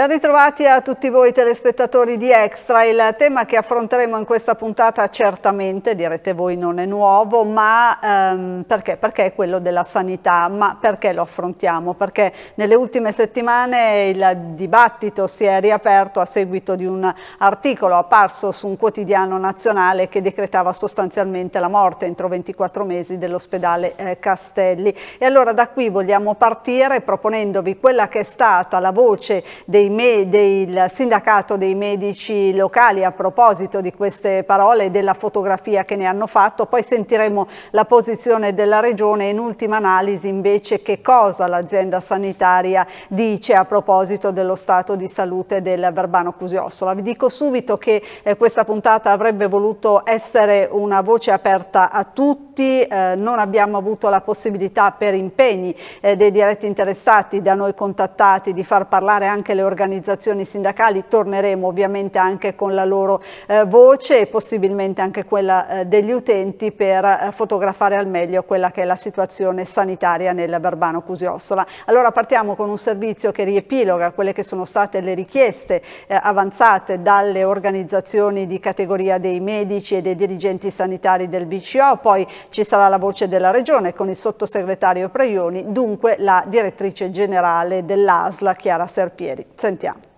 Ben ritrovati a tutti voi telespettatori di Extra, il tema che affronteremo in questa puntata certamente, direte voi non è nuovo, ma ehm, perché? Perché è quello della sanità, ma perché lo affrontiamo? Perché nelle ultime settimane il dibattito si è riaperto a seguito di un articolo apparso su un quotidiano nazionale che decretava sostanzialmente la morte entro 24 mesi dell'ospedale eh, Castelli. E allora da qui vogliamo partire proponendovi quella che è stata la voce dei me, del sindacato dei medici locali a proposito di queste parole e della fotografia che ne hanno fatto, poi sentiremo la posizione della Regione e in ultima analisi invece che cosa l'azienda sanitaria dice a proposito dello stato di salute del Verbano Cusiossola. Vi dico subito che eh, questa puntata avrebbe voluto essere una voce aperta a tutti tutti, eh, non abbiamo avuto la possibilità per impegni eh, dei diretti interessati da noi contattati di far parlare anche le organizzazioni sindacali, torneremo ovviamente anche con la loro eh, voce e possibilmente anche quella eh, degli utenti per eh, fotografare al meglio quella che è la situazione sanitaria nel Barbano Cusiossola. Allora partiamo con un servizio che riepiloga quelle che sono state le richieste eh, avanzate dalle organizzazioni di categoria dei medici e dei dirigenti sanitari del VCO, poi ci sarà la voce della Regione con il sottosegretario Praioni, dunque la direttrice generale dell'ASLA Chiara Serpieri. Sentiamo.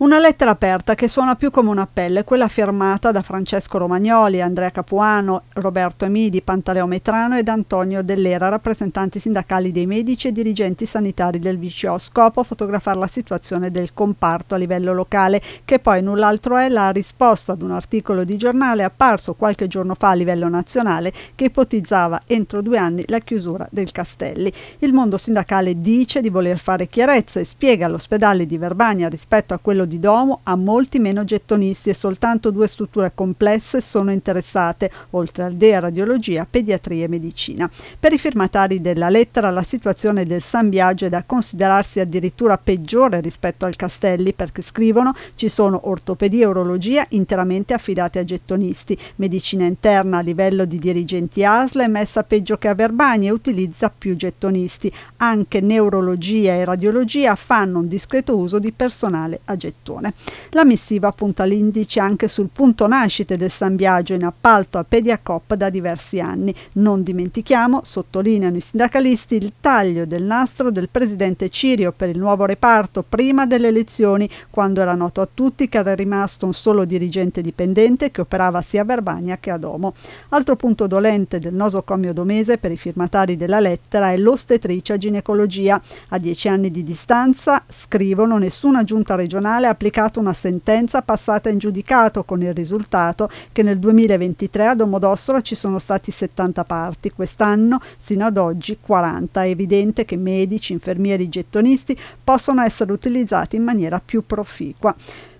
Una lettera aperta che suona più come un appello è quella firmata da Francesco Romagnoli, Andrea Capuano, Roberto Emidi, Pantaleo Metrano ed Antonio Dell'Era, rappresentanti sindacali dei medici e dirigenti sanitari del VCO, scopo fotografare la situazione del comparto a livello locale, che poi null'altro è la risposta ad un articolo di giornale apparso qualche giorno fa a livello nazionale che ipotizzava entro due anni la chiusura del Castelli. Il mondo sindacale dice di voler fare chiarezza e spiega all'ospedale di Verbania rispetto a quello di domo ha molti meno gettonisti e soltanto due strutture complesse sono interessate, oltre al DEA radiologia, pediatria e medicina. Per i firmatari della lettera la situazione del San Biagio è da considerarsi addirittura peggiore rispetto al Castelli perché scrivono ci sono ortopedia e urologia interamente affidate a gettonisti, medicina interna a livello di dirigenti ASLA è messa peggio che a Verbani e utilizza più gettonisti, anche neurologia e radiologia fanno un discreto uso di personale a gettonisti. Ottone. La missiva punta l'indice anche sul punto nascite del San Biagio in appalto a Pediacop da diversi anni. Non dimentichiamo, sottolineano i sindacalisti, il taglio del nastro del presidente Cirio per il nuovo reparto prima delle elezioni, quando era noto a tutti che era rimasto un solo dirigente dipendente che operava sia a Verbania che a Domo. Altro punto dolente del nosocomio domese per i firmatari della lettera è l'ostetricia ginecologia. A dieci anni di distanza, scrivono, nessuna giunta regionale applicato una sentenza passata in giudicato con il risultato che nel 2023 a Domodossola ci sono stati 70 parti, quest'anno sino ad oggi 40. È evidente che medici, infermieri, gettonisti possono essere utilizzati in maniera più proficua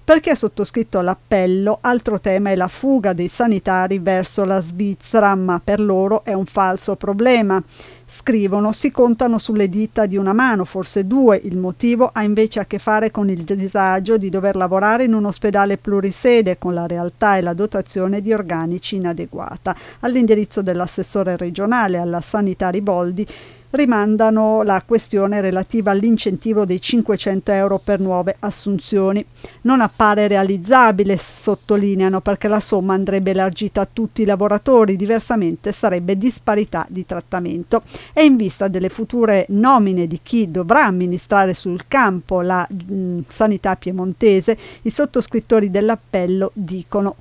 perché ha sottoscritto l'appello altro tema è la fuga dei sanitari verso la Svizzera, ma per loro è un falso problema. Scrivono, si contano sulle dita di una mano, forse due. Il motivo ha invece a che fare con il disagio di dover lavorare in un ospedale plurisede, con la realtà e la dotazione di organici inadeguata. All'indirizzo dell'assessore regionale alla sanità Riboldi rimandano la questione relativa all'incentivo dei 500 euro per nuove assunzioni. Non appare realizzabile, sottolineano, perché la somma andrebbe elargita a tutti i lavoratori, diversamente sarebbe disparità di trattamento. E in vista delle future nomine di chi dovrà amministrare sul campo la mh, sanità piemontese, i sottoscrittori dell'appello dicono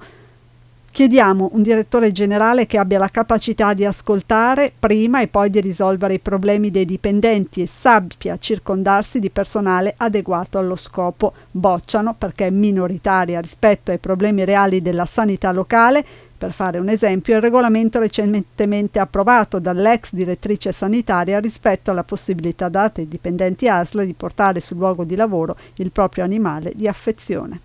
Chiediamo un direttore generale che abbia la capacità di ascoltare prima e poi di risolvere i problemi dei dipendenti e sappia circondarsi di personale adeguato allo scopo. Bocciano perché minoritaria rispetto ai problemi reali della sanità locale. Per fare un esempio, il regolamento recentemente approvato dall'ex direttrice sanitaria rispetto alla possibilità data ai dipendenti ASL di portare sul luogo di lavoro il proprio animale di affezione.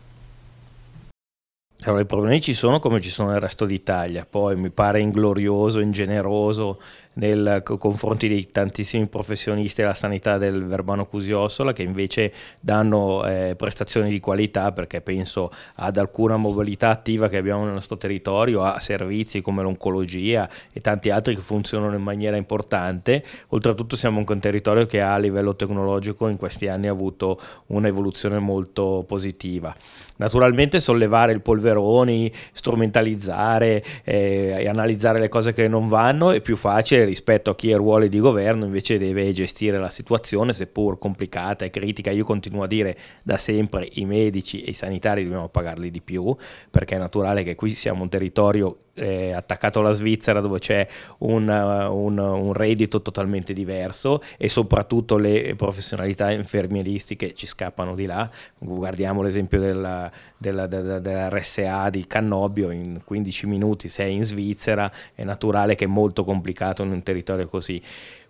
Allora, i problemi ci sono come ci sono nel resto d'Italia, poi mi pare inglorioso, ingeneroso nel confronti di tantissimi professionisti della sanità del Verbano Cusiossola che invece danno eh, prestazioni di qualità perché penso ad alcuna mobilità attiva che abbiamo nel nostro territorio, a servizi come l'oncologia e tanti altri che funzionano in maniera importante. Oltretutto siamo un territorio che a livello tecnologico in questi anni ha avuto un'evoluzione molto positiva. Naturalmente sollevare il polveroni, strumentalizzare eh, e analizzare le cose che non vanno è più facile facile rispetto a chi ha ruoli di governo invece deve gestire la situazione seppur complicata e critica. Io continuo a dire da sempre i medici e i sanitari dobbiamo pagarli di più perché è naturale che qui siamo un territorio eh, attaccato alla Svizzera dove c'è un, un, un, reddito totalmente diverso e soprattutto le professionalità infermieristiche ci scappano di là. Guardiamo l'esempio della, della, della, della RSA di Cannobio, in 15 minuti sei in Svizzera, è naturale che è molto complicato in un territorio così.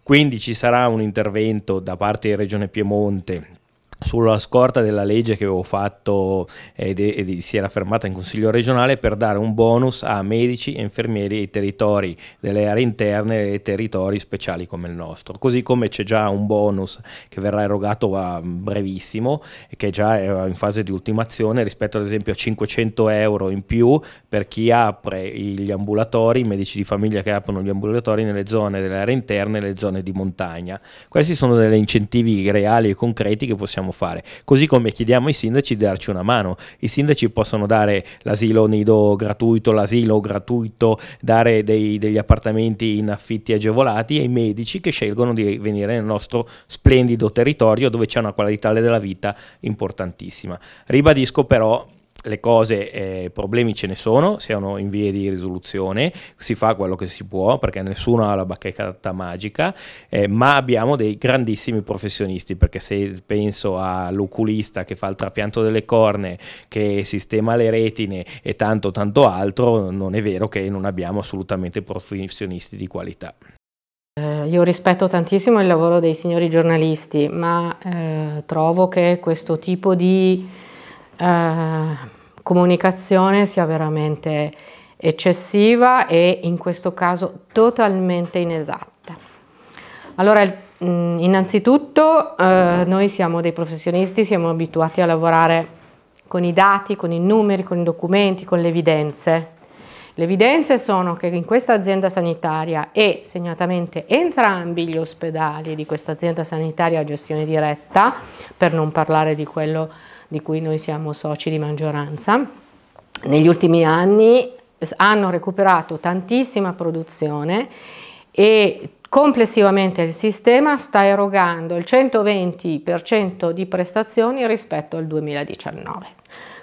Quindi ci sarà un intervento da parte di Regione Piemonte sulla scorta della legge che avevo fatto ed, ed, si era fermata in consiglio regionale per dare un bonus a medici e infermieri dei territori delle aree interne e territori speciali come il nostro così come c'è già un bonus che verrà erogato a brevissimo e che già è in fase di ultimazione rispetto ad esempio a 500 euro in più per chi apre gli ambulatori i medici di famiglia che aprono gli ambulatori nelle zone delle aree interne e le zone di montagna questi sono degli incentivi reali e concreti che possiamo possiamo fare. Così come chiediamo ai sindaci di darci una mano. I sindaci possono dare l'asilo nido gratuito, l'asilo gratuito, dare dei, degli appartamenti in affitti agevolati ai medici che scelgono di venire nel nostro splendido territorio dove c'è una qualità della vita importantissima. Ribadisco però le cose, eh, problemi ce ne sono, siano in via di risoluzione, si fa quello che si può perché nessuno ha la bacchetta magica, eh, ma abbiamo dei grandissimi professionisti perché se penso all'oculista che fa il trapianto delle corne, che sistema le retine e tanto tanto altro, non è vero che non abbiamo assolutamente professionisti di qualità. Eh, io rispetto tantissimo il lavoro dei signori giornalisti, ma eh, trovo che questo tipo di Uh, comunicazione sia veramente eccessiva e in questo caso totalmente inesatta. Allora, mm, innanzitutto eh, noi siamo dei professionisti, siamo abituati a lavorare con i dati, con i numeri, con i documenti, con le evidenze. Le evidenze sono che in questa azienda sanitaria e segnatamente entrambi gli ospedali di questa azienda sanitaria a gestione diretta, per non parlare di quello di cui noi siamo soci di maggioranza, negli ultimi anni hanno recuperato tantissima produzione e complessivamente il sistema sta erogando il 120% di prestazioni rispetto al 2019.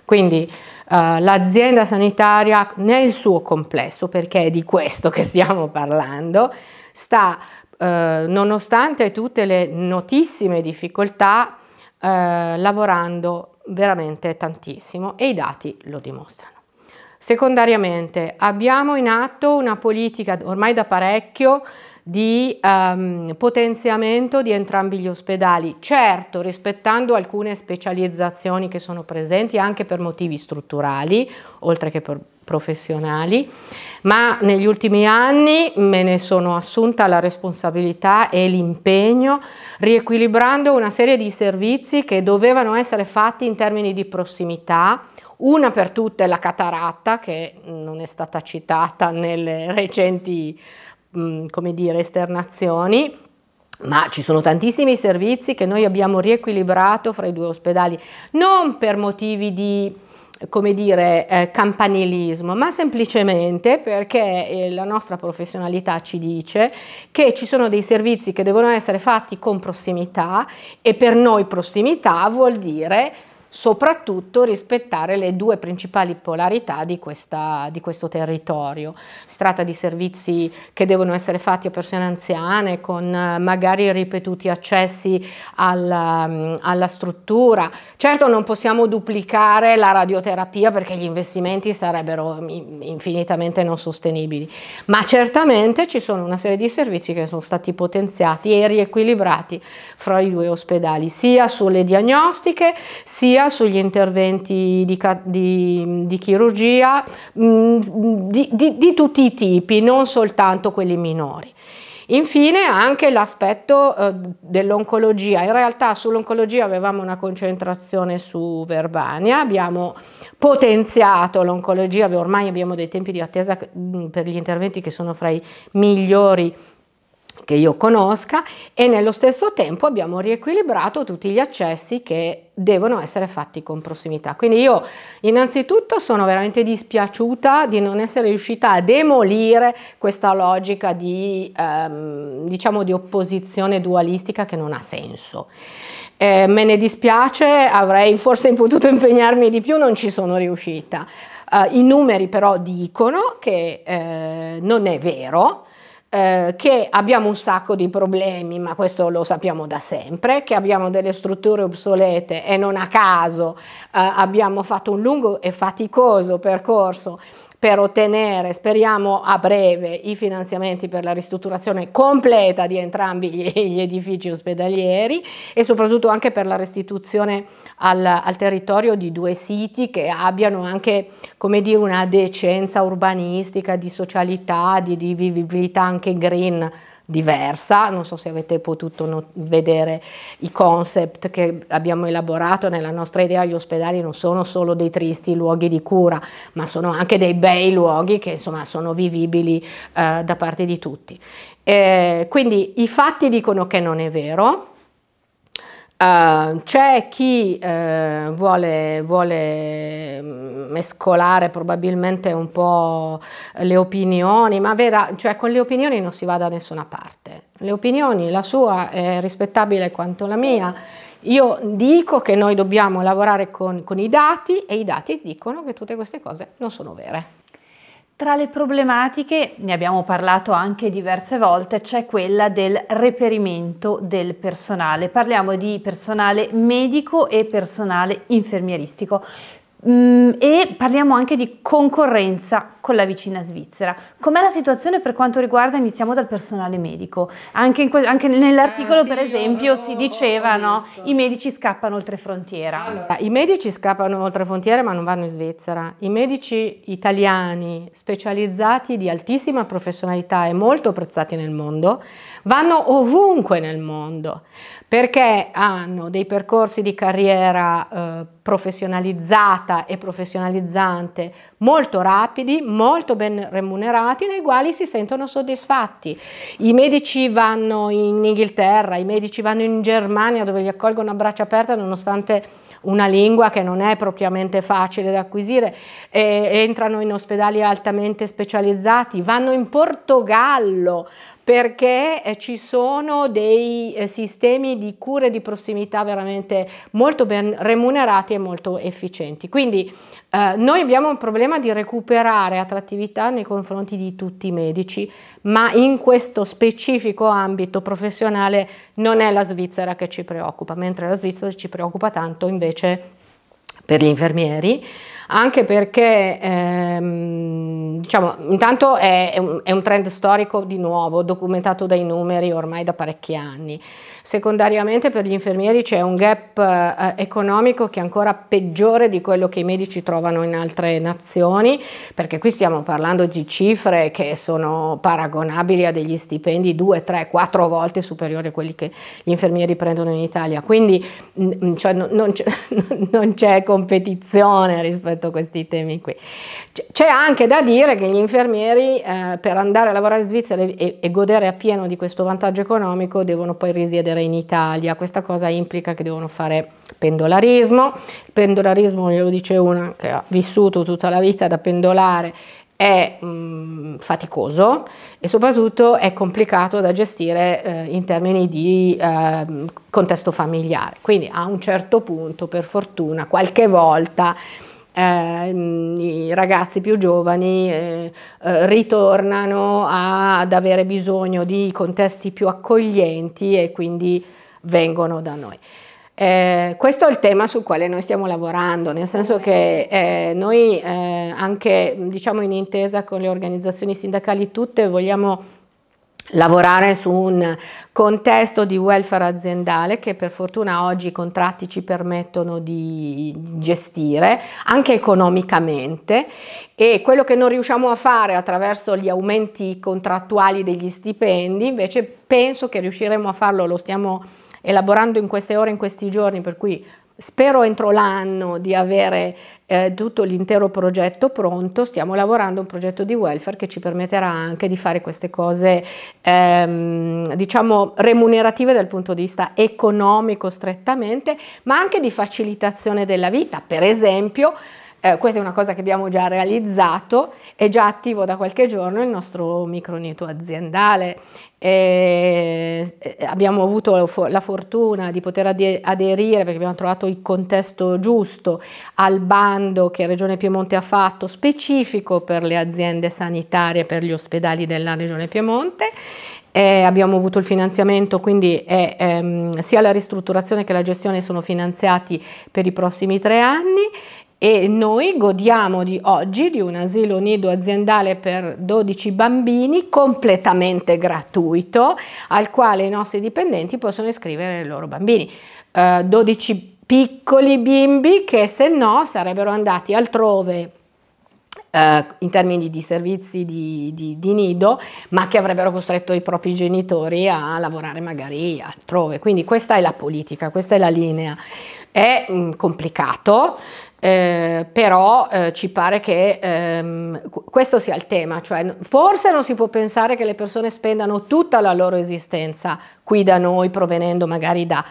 Quindi eh, l'azienda sanitaria nel suo complesso, perché è di questo che stiamo parlando, sta eh, nonostante tutte le notissime difficoltà eh, lavorando veramente tantissimo e i dati lo dimostrano. Secondariamente abbiamo in atto una politica ormai da parecchio di um, potenziamento di entrambi gli ospedali, certo rispettando alcune specializzazioni che sono presenti anche per motivi strutturali, oltre che per professionali, ma negli ultimi anni me ne sono assunta la responsabilità e l'impegno, riequilibrando una serie di servizi che dovevano essere fatti in termini di prossimità, una per tutte è la cataratta, che non è stata citata nelle recenti mm, come dire, esternazioni, ma ci sono tantissimi servizi che noi abbiamo riequilibrato fra i due ospedali, non per motivi di come dire, eh, campanilismo, ma semplicemente perché eh, la nostra professionalità ci dice che ci sono dei servizi che devono essere fatti con prossimità e per noi prossimità vuol dire soprattutto rispettare le due principali polarità di, questa, di, questo territorio. Si tratta di servizi che devono essere fatti a persone anziane con eh, magari ripetuti accessi alla, mm, alla struttura. Certo non possiamo duplicare la radioterapia perché gli investimenti sarebbero infinitamente non sostenibili, ma certamente ci sono una serie di servizi che sono stati potenziati e riequilibrati fra i due ospedali, sia sulle diagnostiche sia chirurgia, sugli interventi di, di, di chirurgia, mm, di, di tutti i tipi, non soltanto quelli minori. Infine anche l'aspetto eh, dell'oncologia, in realtà sull'oncologia avevamo una concentrazione su Verbania, abbiamo potenziato l'oncologia, ormai abbiamo dei tempi di attesa mm, per gli interventi che sono fra i migliori che io conosca e nello stesso tempo abbiamo riequilibrato tutti gli accessi che devono essere fatti con prossimità. Quindi io innanzitutto sono veramente dispiaciuta di non essere riuscita a demolire questa logica di, ehm, diciamo di opposizione dualistica che non ha senso. Eh, me ne dispiace, avrei forse potuto impegnarmi di più, non ci sono riuscita. Uh, I numeri però dicono che eh, non è vero, eh, che abbiamo un sacco di problemi, ma questo lo sappiamo da sempre, che abbiamo delle strutture obsolete e non a caso eh, abbiamo fatto un lungo e faticoso percorso per ottenere, speriamo a breve, i finanziamenti per la ristrutturazione completa di entrambi gli, gli edifici ospedalieri e soprattutto anche per la restituzione al, al territorio di due siti che abbiano anche come dire, una decenza urbanistica, di socialità, di, di vivibilità anche green diversa, non so se avete potuto no vedere i concept che abbiamo elaborato nella nostra idea, gli ospedali non sono solo dei tristi luoghi di cura, ma sono anche dei bei luoghi che insomma sono vivibili eh, da parte di tutti. Eh, quindi i fatti dicono che non è vero, Uh, c'è chi uh, vuole, vuole, mm, mescolare probabilmente un po' le opinioni, ma vera, cioè con le opinioni non si va da nessuna parte. Le opinioni, la sua è rispettabile quanto la mia. Io dico che noi dobbiamo lavorare con, con i dati e i dati dicono che tutte queste cose non sono vere. Tra le problematiche, ne abbiamo parlato anche diverse volte, c'è quella del reperimento del personale. Parliamo di personale medico e personale infermieristico. Mm, e parliamo anche di concorrenza con la vicina Svizzera. Com'è la situazione per quanto riguarda, iniziamo dal personale medico? Anche, que- anche nell'articolo, ah, sì, per esempio, si diceva che no, i medici scappano oltre frontiera. Allora, I medici scappano oltre frontiera ma non vanno in Svizzera. I medici italiani, specializzati di altissima professionalità e molto apprezzati nel mondo, vanno ovunque nel mondo perché hanno dei percorsi di carriera eh, professionalizzata e professionalizzante molto rapidi, molto ben remunerati, nei quali si sentono soddisfatti. I medici vanno in Inghilterra, i medici vanno in Germania dove li accolgono a braccia aperte nonostante una lingua che non è propriamente facile da acquisire, eh, entrano in ospedali altamente specializzati, vanno in Portogallo perché eh, ci sono dei eh, sistemi di cure di prossimità veramente molto ben remunerati e molto efficienti. Quindi eh, noi abbiamo un problema di recuperare attrattività nei confronti di tutti i medici, ma in questo specifico ambito professionale non è la Svizzera che ci preoccupa, mentre la Svizzera ci preoccupa tanto invece per gli infermieri, anche perché ehm, diciamo, intanto è, è, un, è un trend storico di nuovo, documentato dai numeri ormai da parecchi anni. Secondariamente per gli infermieri c'è un gap eh, economico che è ancora peggiore di quello che i medici trovano in altre nazioni, perché qui stiamo parlando di cifre che sono paragonabili a degli stipendi 2, 3, 4 volte superiori a quelli che gli infermieri prendono in Italia. Quindi cioè, non c'è competizione rispetto a questi temi qui. C'è anche da dire che gli infermieri eh, per andare a lavorare in Svizzera e, e godere appieno di questo vantaggio economico devono poi risiedere risiedere in Italia. Questa cosa implica che devono fare pendolarismo. Il pendolarismo, glielo dice una che ha vissuto tutta la vita da pendolare, è mh, mm, faticoso e soprattutto è complicato da gestire eh, in termini di eh, contesto familiare. Quindi a un certo punto, per fortuna, qualche volta eh, i ragazzi più giovani eh, eh, ritornano a, ad avere bisogno di contesti più accoglienti e quindi vengono da noi. Eh, questo è il tema sul quale noi stiamo lavorando, nel senso che eh, noi eh, anche diciamo in intesa con le organizzazioni sindacali tutte vogliamo lavorare su un contesto di welfare aziendale che per fortuna oggi i contratti ci permettono di gestire anche economicamente e quello che non riusciamo a fare attraverso gli aumenti contrattuali degli stipendi invece penso che riusciremo a farlo, lo stiamo elaborando in queste ore, in questi giorni, per cui Spero entro l'anno di avere eh, tutto l'intero progetto pronto, stiamo lavorando a un progetto di welfare che ci permetterà anche di fare queste cose ehm, diciamo remunerative dal punto di vista economico strettamente, ma anche di facilitazione della vita, per esempio eh, questa è una cosa che abbiamo già realizzato, è già attivo da qualche giorno il nostro microneto aziendale, eh, abbiamo avuto la fortuna di poter aderire perché abbiamo trovato il contesto giusto al bando che Regione Piemonte ha fatto specifico per le aziende sanitarie, per gli ospedali della Regione Piemonte. Eh, abbiamo avuto il finanziamento, quindi è, ehm, sia la ristrutturazione che la gestione sono finanziati per i prossimi tre anni e noi godiamo di oggi di un asilo nido aziendale per 12 bambini completamente gratuito al quale i nostri dipendenti possono iscrivere i loro bambini. Eh, 12 piccoli bimbi che se no sarebbero andati altrove eh, in termini di servizi di, di, di, nido, ma che avrebbero costretto i propri genitori a lavorare magari altrove. Quindi questa è la politica, questa è la linea. È mh, mm, complicato, eh, però eh, ci pare che ehm, questo sia il tema, cioè forse non si può pensare che le persone spendano tutta la loro esistenza qui da noi provenendo magari da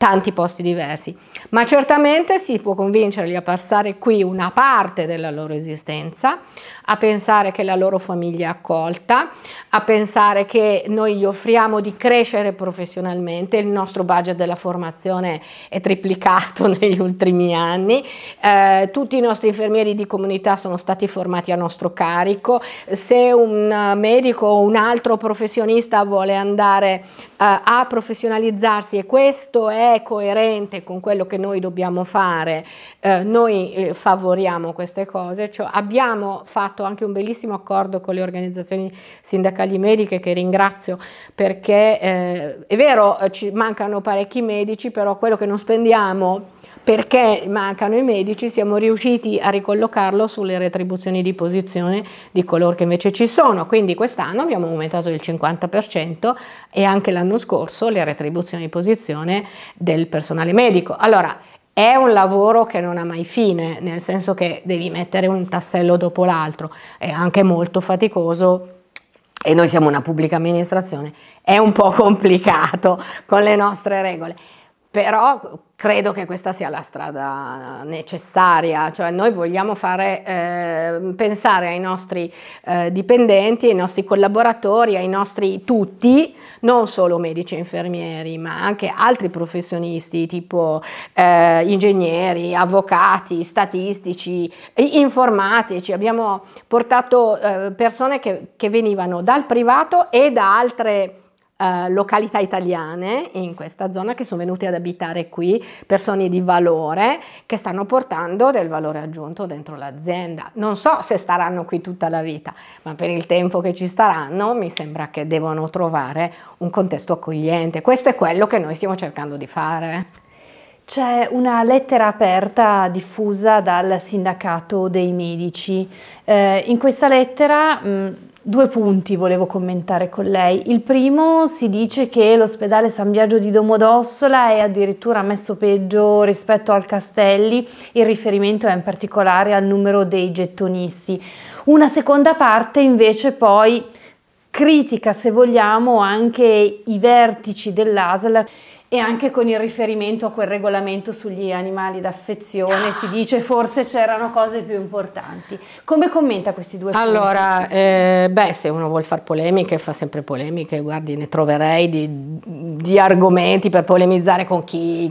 tanti posti diversi, ma certamente si può convincerli a passare qui una parte della loro esistenza, a pensare che la loro famiglia è accolta, a pensare che noi gli offriamo di crescere professionalmente, il nostro budget della formazione è triplicato negli ultimi anni, eh, tutti i nostri infermieri di comunità sono stati formati a nostro carico, se un medico o un altro professionista vuole andare eh, a professionalizzarsi e questo è coerente con quello che noi dobbiamo fare, eh, noi eh, favoriamo queste cose, cioè, abbiamo fatto anche un bellissimo accordo con le organizzazioni sindacali mediche che ringrazio perché eh, è vero ci mancano parecchi medici, però quello che non spendiamo perché mancano i medici siamo riusciti a ricollocarlo sulle retribuzioni di posizione di coloro che invece ci sono, quindi quest'anno abbiamo aumentato del 50% e anche l'anno scorso le retribuzioni di posizione del personale medico. Allora, è un lavoro che non ha mai fine, nel senso che devi mettere un tassello dopo l'altro, è anche molto faticoso e noi siamo una pubblica amministrazione, è un po' complicato con le nostre regole però credo che questa sia la strada necessaria, cioè noi vogliamo fare, eh, pensare ai nostri eh, dipendenti, ai nostri collaboratori, ai nostri tutti, non solo medici e infermieri, ma anche altri professionisti tipo eh, ingegneri, avvocati, statistici, informatici. Abbiamo portato eh, persone che, che venivano dal privato e da altre persone, eh, località italiane in questa zona che sono venute ad abitare qui, persone di valore che stanno portando del valore aggiunto dentro l'azienda. Non so se staranno qui tutta la vita, ma per il tempo che ci staranno mi sembra che devono trovare un contesto accogliente. Questo è quello che noi stiamo cercando di fare. C'è una lettera aperta diffusa dal sindacato dei medici. Eh, in questa lettera mh, mm, Due punti volevo commentare con lei. Il primo si dice che l'ospedale San Biagio di Domodossola è addirittura messo peggio rispetto al Castelli, il riferimento è in particolare al numero dei gettonisti. Una seconda parte invece poi critica, se vogliamo, anche i vertici dell'ASL e anche con il riferimento a quel regolamento sugli animali d'affezione si dice forse c'erano cose più importanti. Come commenta questi due punti? Allora, eh, beh, se uno vuole fare polemiche, fa sempre polemiche, guardi, ne troverei di, di argomenti per polemizzare con chi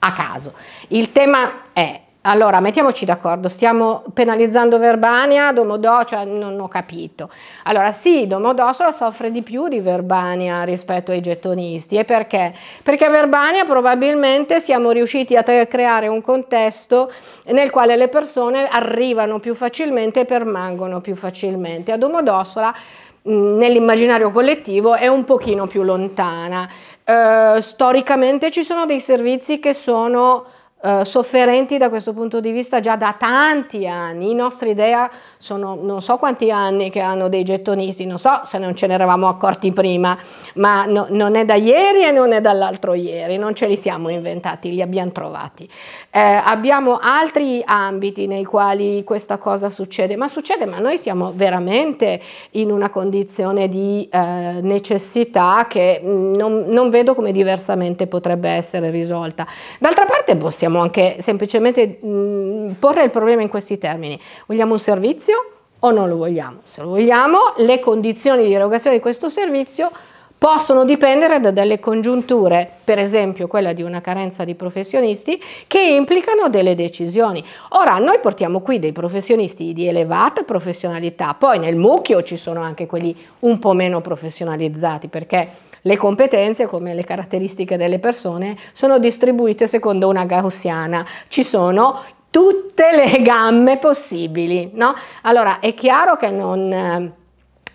a caso. Il tema è allora, mettiamoci d'accordo, stiamo penalizzando Verbania, Domodò, cioè non ho capito. Allora, sì, Domodossola soffre di più di Verbania rispetto ai gettonisti. E perché? Perché a Verbania probabilmente siamo riusciti a creare un contesto nel quale le persone arrivano più facilmente e permangono più facilmente. A Domodossola nell'immaginario collettivo è un pochino più lontana. Eh, storicamente ci sono dei servizi che sono eh, sofferenti da questo punto di vista già da tanti anni. I nostri idea sono non so quanti anni che hanno dei gettonisti, non so se non ce ne eravamo accorti prima, ma no, non è da ieri e non è dall'altro ieri, non ce li siamo inventati, li abbiamo trovati. Eh, abbiamo altri ambiti nei quali questa cosa succede, ma succede, ma noi siamo veramente in una condizione di eh, necessità che mm, non, non vedo come diversamente potrebbe essere risolta. D'altra parte possiamo possiamo anche semplicemente mh, mm, porre il problema in questi termini. Vogliamo un servizio o non lo vogliamo? Se lo vogliamo, le condizioni di erogazione di questo servizio possono dipendere da delle congiunture, per esempio quella di una carenza di professionisti, che implicano delle decisioni. Ora, noi portiamo qui dei professionisti di elevata professionalità, poi nel mucchio ci sono anche quelli un po' meno professionalizzati, perché le competenze, come le caratteristiche delle persone, sono distribuite secondo una gaussiana. Ci sono tutte le gamme possibili, no? Allora, è chiaro che non eh,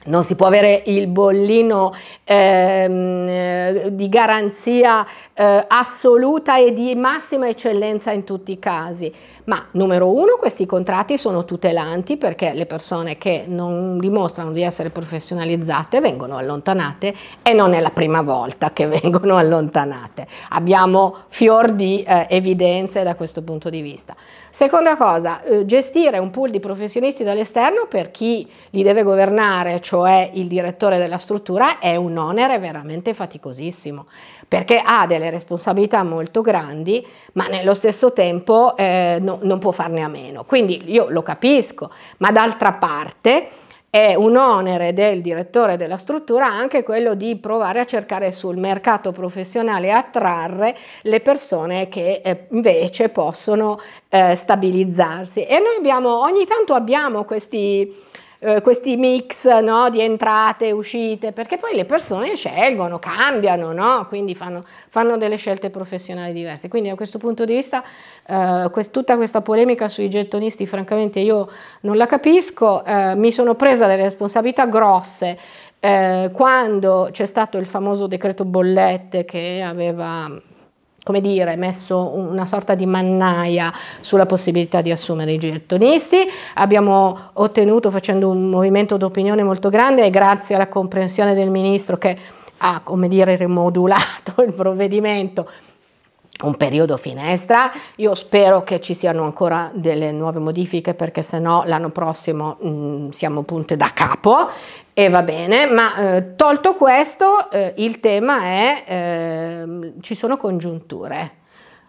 non si può avere il bollino ehm, eh, di garanzia eh, assoluta e di massima eccellenza in tutti i casi, ma numero uno questi contratti sono tutelanti perché le persone che non dimostrano di essere professionalizzate vengono allontanate e non è la prima volta che vengono allontanate. Abbiamo fior di eh, evidenze da questo punto di vista. Seconda cosa, eh, gestire un pool di professionisti dall'esterno per chi li deve governare, cioè cioè il direttore della struttura, è un onere veramente faticosissimo, perché ha delle responsabilità molto grandi, ma nello stesso tempo eh, no, non può farne a meno. Quindi io lo capisco, ma d'altra parte è un onere del direttore della struttura anche quello di provare a cercare sul mercato professionale attrarre le persone che eh, invece possono eh, stabilizzarsi. E noi abbiamo, ogni tanto abbiamo questi eh, questi mix no, di entrate e uscite, perché poi le persone scelgono, cambiano, no? quindi fanno, fanno, delle scelte professionali diverse. Quindi da questo punto di vista eh, quest tutta questa polemica sui gettonisti francamente io non la capisco, eh, mi sono presa delle responsabilità grosse eh, quando c'è stato il famoso decreto bollette che aveva come dire, messo una sorta di mannaia sulla possibilità di assumere i gettonisti. Abbiamo ottenuto, facendo un movimento d'opinione molto grande, e grazie alla comprensione del ministro che ha, come dire, rimodulato il provvedimento, un periodo finestra, io spero che ci siano ancora delle nuove modifiche perché se no l'anno prossimo mh, mm, siamo punte da capo e va bene, ma eh, tolto questo eh, il tema è eh, ehm, ci sono congiunture.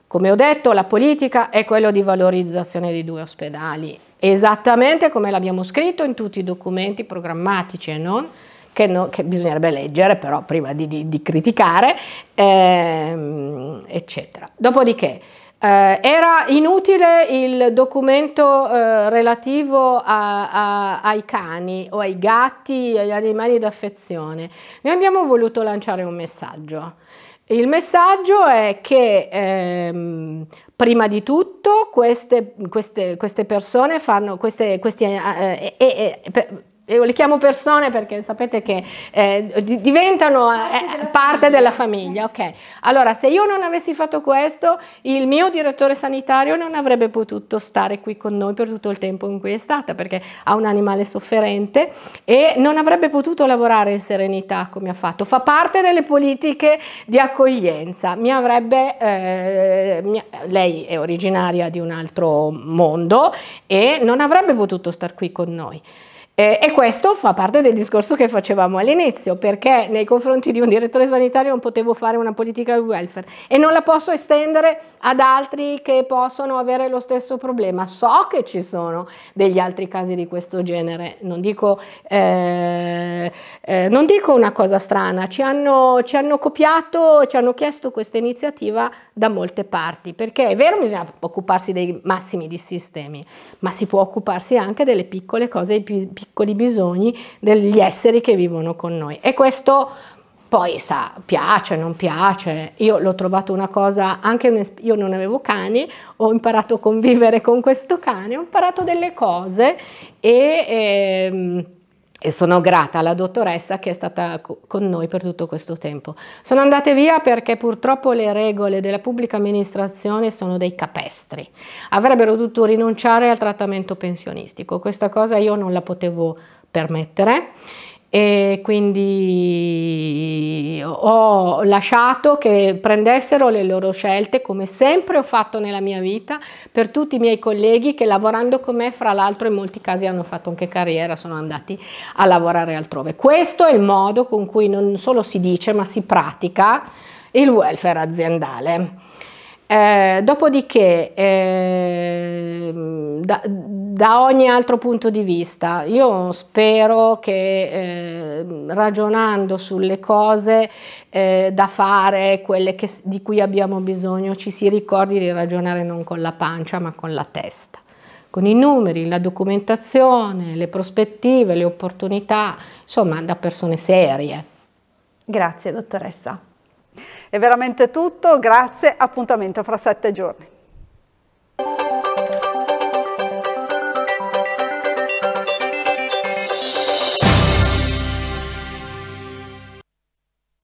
Come ho detto, la politica è quella di valorizzazione dei due ospedali, esattamente come l'abbiamo scritto in tutti i documenti programmatici e non, che, no, che bisognerebbe leggere però prima di, di, di criticare, ehm, eccetera. Dopodiché, eh, era inutile il documento eh, relativo a, a, ai cani o ai gatti, agli animali d'affezione. Noi abbiamo voluto lanciare un messaggio il messaggio è che ehm, prima di tutto queste, queste, queste persone fanno, queste, questi, eh, eh, eh, eh io le chiamo persone perché sapete che eh, diventano eh, eh, parte della famiglia. Ok, allora se io non avessi fatto questo, il mio direttore sanitario non avrebbe potuto stare qui con noi per tutto il tempo in cui è stata perché ha un animale sofferente e non avrebbe potuto lavorare in serenità come ha fatto. Fa parte delle politiche di accoglienza. Mi avrebbe, eh, mia, lei è originaria di un altro mondo e non avrebbe potuto stare qui con noi. Eh, e questo fa parte del discorso che facevamo all'inizio, perché nei confronti di un direttore sanitario non potevo fare una politica di welfare e non la posso estendere ad altri che possono avere lo stesso problema. So che ci sono degli altri casi di questo genere, non dico, eh, eh, non dico una cosa strana, ci hanno, ci hanno copiato, ci hanno chiesto questa iniziativa da molte parti, perché è vero bisogna occuparsi dei massimi di sistemi, ma si può occuparsi anche delle piccole cose più piccoli bisogni degli esseri che vivono con noi. E questo poi sa, piace, non piace. Io l'ho trovato una cosa, anche io non avevo cani, ho imparato a convivere con questo cane, ho imparato delle cose e... Ehm, e sono grata alla dottoressa che è stata con noi per tutto questo tempo. Sono andate via perché purtroppo le regole della pubblica amministrazione sono dei capestri. Avrebbero dovuto rinunciare al trattamento pensionistico. Questa cosa io non la potevo permettere e quindi ho lasciato che prendessero le loro scelte come sempre ho fatto nella mia vita per tutti i miei colleghi che lavorando con me fra l'altro in molti casi hanno fatto anche carriera, sono andati a lavorare altrove. Questo è il modo con cui non solo si dice ma si pratica il welfare aziendale. Eh, dopodiché, eh, da, da, ogni altro punto di vista, io spero che eh, ragionando sulle cose eh, da fare, quelle che, di cui abbiamo bisogno, ci si ricordi di ragionare non con la pancia ma con la testa con i numeri, la documentazione, le prospettive, le opportunità, insomma da persone serie. Grazie dottoressa. È veramente tutto, grazie, appuntamento fra sette giorni.